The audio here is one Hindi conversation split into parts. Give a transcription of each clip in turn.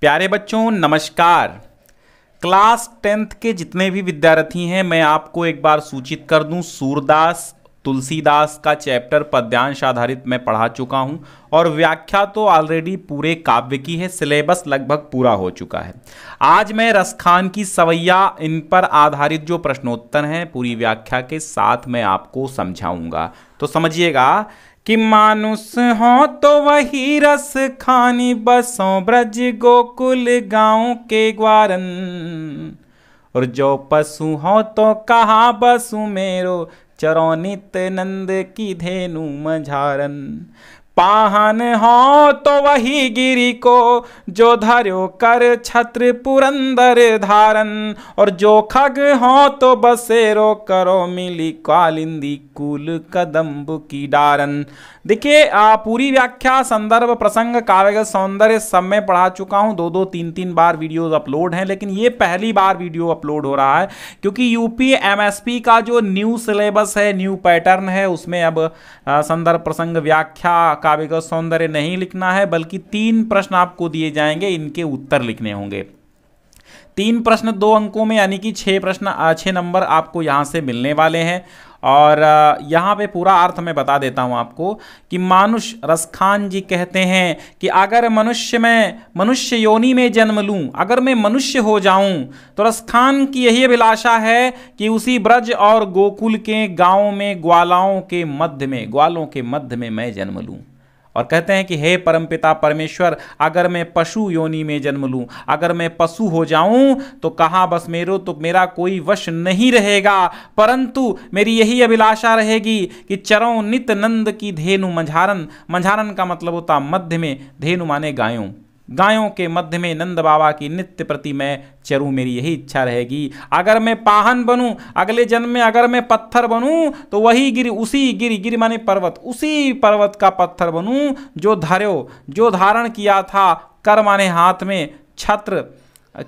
प्यारे बच्चों नमस्कार क्लास टेंथ के जितने भी विद्यार्थी हैं मैं आपको एक बार सूचित कर दूं सूरदास तुलसीदास का चैप्टर पद्यांश आधारित मैं पढ़ा चुका हूं और व्याख्या तो ऑलरेडी पूरे काव्य की है सिलेबस लगभग पूरा हो चुका है आज मैं रसखान की सवैया इन पर आधारित जो प्रश्नोत्तर हैं पूरी व्याख्या के साथ मैं आपको समझाऊंगा तो समझिएगा कि मानुष हो तो वही रस खानी बसों ब्रज गोकुल गाँव के ग्वारन और जो पशु हो तो कहा बसु मेरो चरौनित नंद की धेनु मझारन पाहन हो तो वही गिरी को जो धर्यो कर छत्र पुरंदर धारन और जो खग हो तो बसेरो करो मिली कालिंदी कूल कदम्ब की डारन देखिए पूरी व्याख्या संदर्भ प्रसंग काव्यगत सौंदर्य सब में पढ़ा चुका हूं दो दो तीन तीन बार वीडियोस अपलोड हैं लेकिन ये पहली बार वीडियो अपलोड हो रहा है क्योंकि यूपी एमएसपी का जो न्यू सिलेबस है न्यू पैटर्न है उसमें अब संदर्भ प्रसंग व्याख्या काव्यगत सौंदर्य नहीं लिखना है बल्कि तीन प्रश्न आपको दिए जाएंगे इनके उत्तर लिखने होंगे तीन प्रश्न दो अंकों में यानी कि छः प्रश्न छः नंबर आपको यहाँ से मिलने वाले हैं और यहाँ पे पूरा अर्थ मैं बता देता हूँ आपको कि मानुष रसखान जी कहते हैं कि अगर मनुष्य में मनुष्य योनि में जन्म लूँ अगर मैं मनुष्य हो जाऊँ तो रसखान की यही अभिलाषा है कि उसी ब्रज और गोकुल के गाँव में ग्वालाओं के मध्य में ग्वालों के मध्य में मैं जन्म लूँ और कहते हैं कि हे परमपिता परमेश्वर अगर मैं पशु योनि में जन्म लूं अगर मैं पशु हो जाऊं तो कहाँ बस मेरो तो मेरा कोई वश नहीं रहेगा परंतु मेरी यही अभिलाषा रहेगी कि चरों नित नंद की धेनु मंझारन मंझारन का मतलब होता मध्य में धेनु माने गायों गायों के मध्य में नंद बाबा की नित्य प्रति मैं चरूँ मेरी यही इच्छा रहेगी अगर मैं पाहन बनूं अगले जन्म में अगर मैं पत्थर बनूं तो वही गिर उसी गिर गिर माने पर्वत उसी पर्वत का पत्थर बनूं जो धर्यो जो धारण किया था कर माने हाथ में छत्र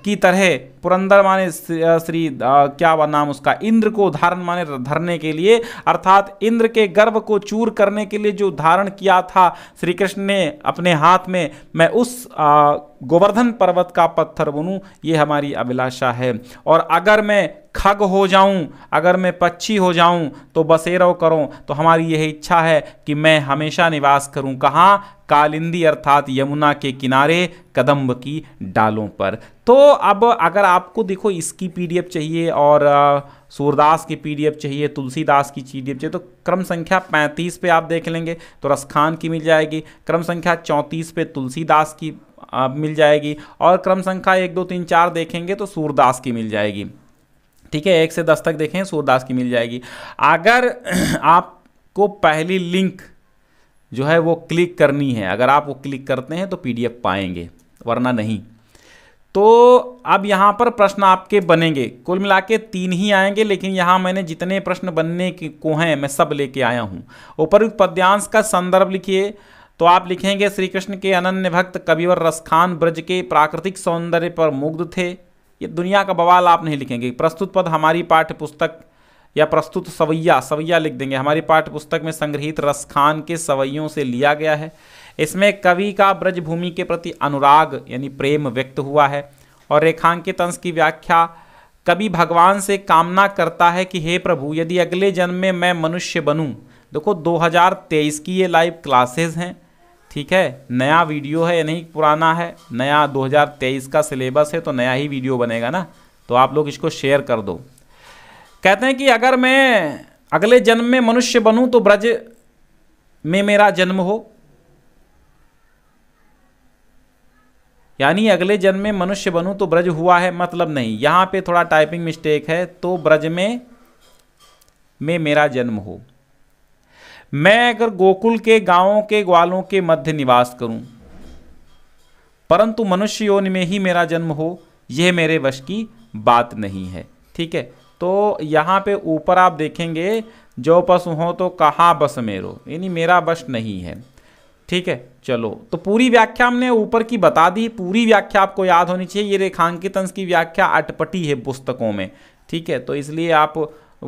की तरह पुरंदर माने श्री क्या नाम उसका इंद्र को धारण माने धरने के लिए अर्थात इंद्र के गर्भ को चूर करने के लिए जो धारण किया था श्री कृष्ण ने अपने हाथ में मैं उस आ, गोवर्धन पर्वत का पत्थर बनूं ये हमारी अभिलाषा है और अगर मैं खग हो जाऊं अगर मैं पक्षी हो जाऊं तो बसेरो करूं तो हमारी यह इच्छा है कि मैं हमेशा निवास करूं कहाँ कालिंदी अर्थात यमुना के किनारे कदम्ब की डालों पर तो अब अगर आपको देखो इसकी पीडीएफ चाहिए और सूरदास की पीडीएफ चाहिए तुलसीदास की पीडीएफ चाहिए तो क्रम संख्या 35 पे आप देख लेंगे तो रसखान की मिल जाएगी क्रम संख्या 34 पे तुलसीदास की मिल जाएगी और क्रम संख्या एक दो तीन चार देखेंगे तो सूरदास की मिल जाएगी ठीक है एक से दस तक देखें सूरदास की मिल जाएगी अगर आपको पहली लिंक जो है वो क्लिक करनी है अगर आप वो क्लिक करते हैं तो पीडीएफ पाएंगे वरना नहीं तो अब यहाँ पर प्रश्न आपके बनेंगे कुल मिला के तीन ही आएंगे लेकिन यहाँ मैंने जितने प्रश्न बनने को हैं मैं सब लेके आया हूँ उपरुक्त पद्यांश का संदर्भ लिखिए तो आप लिखेंगे श्री कृष्ण के अनन्य भक्त कविवर रसखान ब्रज के प्राकृतिक सौंदर्य पर मुग्ध थे ये दुनिया का बवाल आप नहीं लिखेंगे प्रस्तुत पद हमारी पाठ्य पुस्तक या प्रस्तुत सवैया सवैया लिख देंगे हमारी पाठ्य पुस्तक में संग्रहित रसखान के सवैयों से लिया गया है इसमें कवि का ब्रजभूमि के प्रति अनुराग यानी प्रेम व्यक्त हुआ है और रेखांकित अंश की व्याख्या कवि भगवान से कामना करता है कि हे प्रभु यदि अगले जन्म में मैं मनुष्य बनूं देखो 2023 की ये लाइव क्लासेस हैं ठीक है नया वीडियो है या नहीं पुराना है नया 2023 का सिलेबस है तो नया ही वीडियो बनेगा ना तो आप लोग इसको शेयर कर दो कहते हैं कि अगर मैं अगले जन्म में मनुष्य बनूं तो ब्रज में मेरा जन्म हो यानी अगले जन्म में मनुष्य बनूं तो ब्रज हुआ है मतलब नहीं यहाँ पे थोड़ा टाइपिंग मिस्टेक है तो ब्रज में में मेरा जन्म हो मैं अगर गोकुल के गांवों के ग्वालों के मध्य निवास करूं परंतु मनुष्य योनि में ही मेरा जन्म हो यह मेरे वश की बात नहीं है ठीक है तो यहाँ पे ऊपर आप देखेंगे जो पशु हो तो कहाँ बस मेरो यानी मेरा वश नहीं है ठीक है चलो तो पूरी व्याख्या हमने ऊपर की बता दी पूरी व्याख्या आपको याद होनी चाहिए ये रेखांकित अंश की व्याख्या अटपटी है पुस्तकों में ठीक है तो इसलिए आप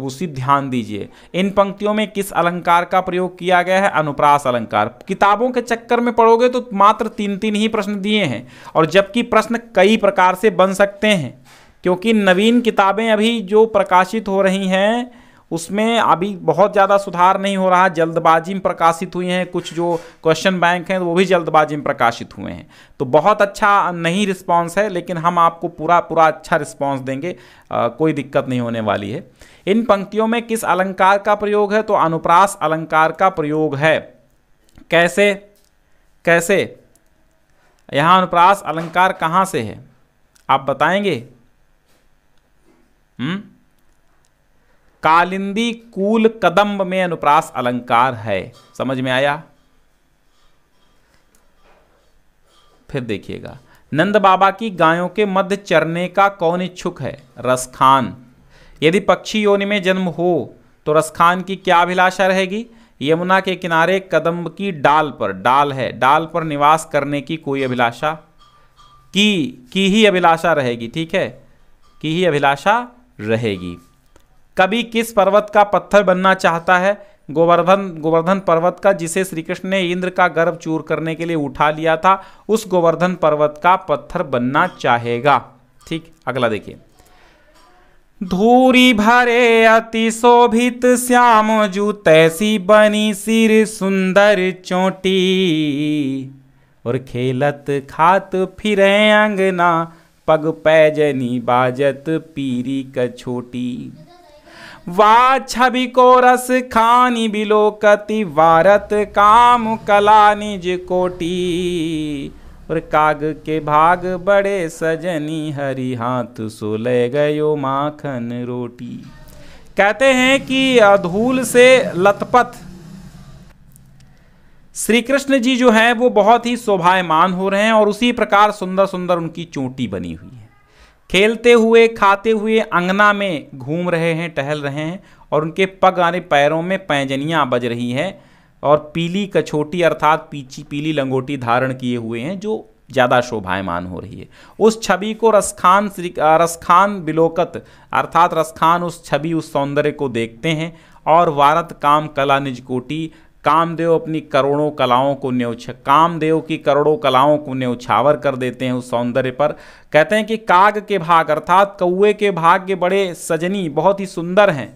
उसी ध्यान दीजिए इन पंक्तियों में किस अलंकार का प्रयोग किया गया है अनुप्रास अलंकार किताबों के चक्कर में पढ़ोगे तो मात्र तीन तीन ही प्रश्न दिए हैं और जबकि प्रश्न कई प्रकार से बन सकते हैं क्योंकि नवीन किताबें अभी जो प्रकाशित हो रही हैं उसमें अभी बहुत ज़्यादा सुधार नहीं हो रहा जल्दबाजी में प्रकाशित हुए हैं कुछ जो क्वेश्चन बैंक हैं वो भी जल्दबाजी में प्रकाशित हुए हैं तो बहुत अच्छा नहीं रिस्पांस है लेकिन हम आपको पूरा पूरा अच्छा रिस्पांस देंगे आ, कोई दिक्कत नहीं होने वाली है इन पंक्तियों में किस अलंकार का प्रयोग है तो अनुप्रास अलंकार का प्रयोग है कैसे कैसे यहाँ अनुप्रास अलंकार कहाँ से है आप बताएंगे हुँ? हम्म? कालिंदी कूल कदम्ब में अनुप्रास अलंकार है समझ में आया फिर देखिएगा नंद बाबा की गायों के मध्य चरने का कौन इच्छुक है रसखान यदि पक्षी योनि में जन्म हो तो रसखान की क्या अभिलाषा रहेगी यमुना के किनारे कदम्ब की डाल पर डाल है डाल पर निवास करने की कोई अभिलाषा की की ही अभिलाषा रहेगी ठीक है की ही अभिलाषा रहेगी कभी किस पर्वत का पत्थर बनना चाहता है गोवर्धन गोवर्धन पर्वत का जिसे श्री कृष्ण ने इंद्र का गर्भ चूर करने के लिए उठा लिया था उस गोवर्धन पर्वत का पत्थर बनना चाहेगा ठीक अगला देखिए धूरी भरे अति शोभित श्याम जू तैसी बनी सिर सुंदर चोटी और खेलत खात फिर अंगना पग पैजनी बाजत पीरी का छोटी छवि को रस खानी बिलोकति वारत काम कला निज कोटी और काग के भाग बड़े सजनी हरी हाथ ले गयो माखन रोटी कहते हैं कि धूल से लतपथ श्री कृष्ण जी जो हैं वो बहुत ही शोभायमान हो रहे हैं और उसी प्रकार सुंदर सुंदर उनकी चोटी बनी हुई है खेलते हुए खाते हुए अंगना में घूम रहे हैं टहल रहे हैं और उनके पग आने पैरों में पैंजनियाँ बज रही हैं और पीली कछोटी अर्थात पीची पीली लंगोटी धारण किए हुए हैं जो ज़्यादा शोभायमान हो रही है उस छवि को रसखान रसखान बिलोकत अर्थात रसखान उस छवि उस सौंदर्य को देखते हैं और वारत काम कला निजकोटी कामदेव अपनी करोड़ों कलाओं को न्योछ कामदेव की करोड़ों कलाओं को न्यौछावर कर देते हैं उस सौंदर्य पर कहते हैं कि काग के भाग अर्थात कौए के भाग के बड़े सजनी बहुत ही सुंदर हैं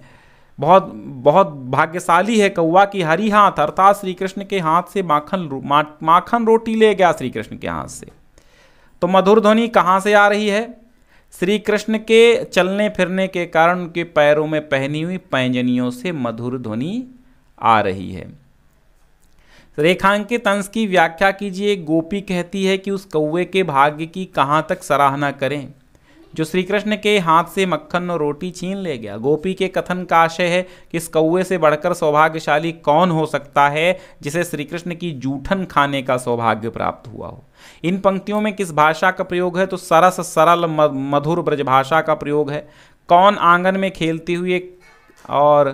बहुत बहुत भाग्यशाली है कौआ कि हरी हाथ अर्थात श्री कृष्ण के हाथ से माखन मा, माखन रोटी ले गया श्री कृष्ण के हाथ से तो मधुर ध्वनि कहाँ से आ रही है श्री कृष्ण के चलने फिरने के कारण उनके पैरों में पहनी हुई पैंजनियों से मधुर ध्वनि आ रही है रेखांकित अंश की व्याख्या कीजिए गोपी कहती है कि उस कौए के भाग्य की कहाँ तक सराहना करें जो श्री कृष्ण के हाथ से मक्खन और रोटी छीन ले गया गोपी के कथन का आशय है कि इस कौए से बढ़कर सौभाग्यशाली कौन हो सकता है जिसे श्री कृष्ण की जूठन खाने का सौभाग्य प्राप्त हुआ हो इन पंक्तियों में किस भाषा का प्रयोग है तो सरस सरल मधुर ब्रजभाषा का प्रयोग है कौन आंगन में खेलते हुए और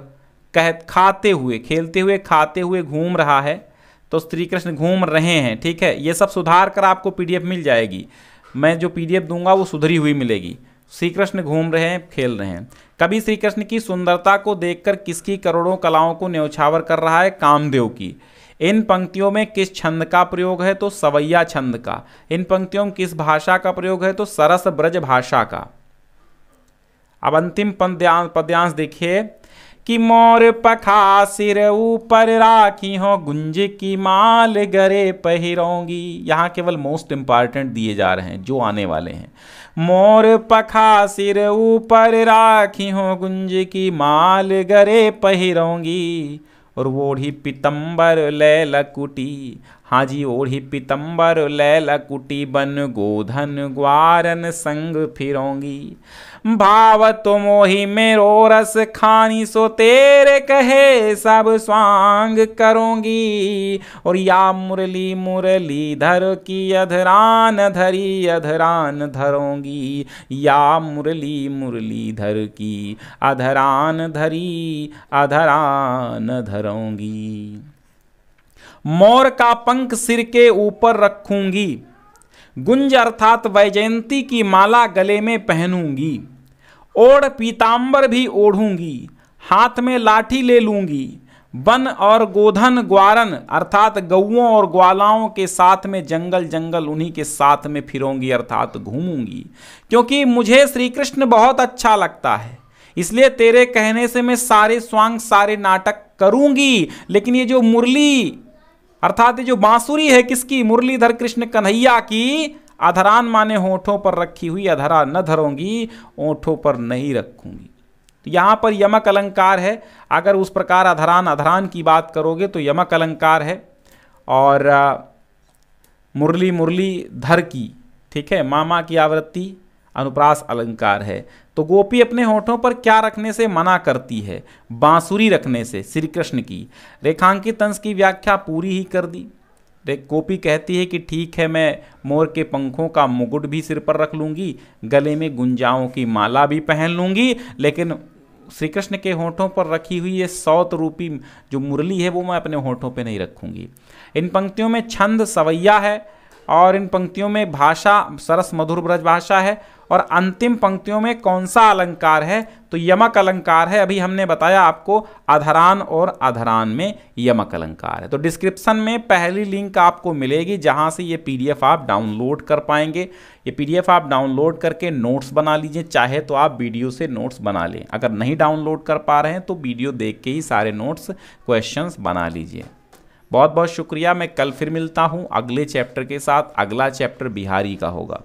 कह खाते हुए खेलते हुए खाते हुए घूम रहा है तो श्री कृष्ण घूम रहे हैं ठीक है ये सब सुधार कर आपको पीडीएफ मिल जाएगी मैं जो पीडीएफ दूंगा वो सुधरी हुई मिलेगी श्री कृष्ण घूम रहे हैं खेल रहे हैं कभी श्री कृष्ण की सुंदरता को देखकर किसकी करोड़ों कलाओं को न्यौछावर कर रहा है कामदेव की इन पंक्तियों में किस छंद का प्रयोग है तो सवैया छंद का इन पंक्तियों में किस भाषा का प्रयोग है तो सरस ब्रज भाषा का अब अंतिम पद्यांश पद्यांश देखिए कि मोर पखा सिर ऊपर राखी हो गुंज की माल गरे पहिरोंगी यहाँ केवल मोस्ट इम्पॉर्टेंट दिए जा रहे हैं जो आने वाले हैं मोर पखा सिर ऊपर राखी हो गुंज की माल गरे पहिरोंगी और वो ही पितंबर लकुटी हाँ जी ओढ़ी पीतम्बर लैल कुटी बन गोधन ग्वारन संग फिरोंगी भाव तो ही मेरो रस खानी सो तेरे कहे सब स्वांग करोंगी और या मुरली मुरली धर की अधरान धरी अधरान धरोंगी या मुरली मुरली धर की अधरान धरी अधरान धरोंगी मोर का पंख सिर के ऊपर रखूंगी गुंज अर्थात वैजयंती की माला गले में पहनूंगी ओढ़ पीताम्बर भी ओढ़ूंगी हाथ में लाठी ले लूंगी वन और गोधन ग्वारन अर्थात गऊओं और ग्वालाओं के साथ में जंगल जंगल उन्हीं के साथ में फिरूंगी अर्थात घूमूंगी क्योंकि मुझे श्री कृष्ण बहुत अच्छा लगता है इसलिए तेरे कहने से मैं सारे स्वांग सारे नाटक करूंगी लेकिन ये जो मुरली अर्थात जो बांसुरी है किसकी मुरलीधर कृष्ण कन्हैया की अधरान माने होठों पर रखी हुई अधरा न धरोंगी ओठों पर नहीं रखूंगी तो यहाँ पर यमक अलंकार है अगर उस प्रकार अधरान अधरान की बात करोगे तो यमक अलंकार है और मुरली मुरली धर की ठीक है मामा की आवृत्ति अनुप्रास अलंकार है तो गोपी अपने होठों पर क्या रखने से मना करती है बांसुरी रखने से श्री कृष्ण की रेखांकित अंश की व्याख्या पूरी ही कर दी गोपी कहती है कि ठीक है मैं मोर के पंखों का मुकुट भी सिर पर रख लूँगी गले में गुंजाओं की माला भी पहन लूँगी लेकिन श्री कृष्ण के होठों पर रखी हुई ये सौत रूपी जो मुरली है वो मैं अपने होठों पे नहीं रखूँगी इन पंक्तियों में छंद सवैया है और इन पंक्तियों में भाषा सरस मधुर ब्रज भाषा है और अंतिम पंक्तियों में कौन सा अलंकार है तो यमक अलंकार है अभी हमने बताया आपको अधरान और अधरान में यमक अलंकार है तो डिस्क्रिप्शन में पहली लिंक आपको मिलेगी जहां से ये पीडीएफ आप डाउनलोड कर पाएंगे ये पीडीएफ आप डाउनलोड करके नोट्स बना लीजिए चाहे तो आप वीडियो से नोट्स बना लें अगर नहीं डाउनलोड कर पा रहे हैं तो वीडियो देख के ही सारे नोट्स क्वेश्चन बना लीजिए बहुत बहुत शुक्रिया मैं कल फिर मिलता हूँ अगले चैप्टर के साथ अगला चैप्टर बिहारी का होगा